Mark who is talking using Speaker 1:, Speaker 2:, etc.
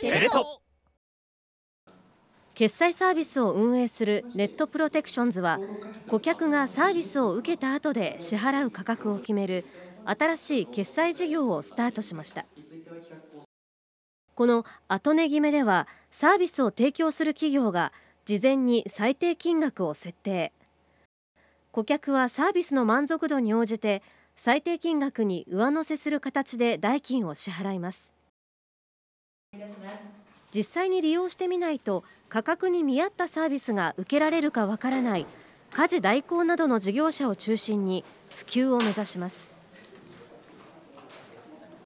Speaker 1: テレ東
Speaker 2: 決済サービスを運営するネットプロテクションズは顧客がサービスを受けた後で支払う価格を決める新しい決済事業をスタートしましたこの後値決めではサービスを提供する企業が事前に最低金額を設定顧客はサービスの満足度に応じて最低金額に上乗せする形で代金を支払います実際に利用してみないと価格に見合ったサービスが受けられるかわからない家事代行などの事業者を中心に普及を目指します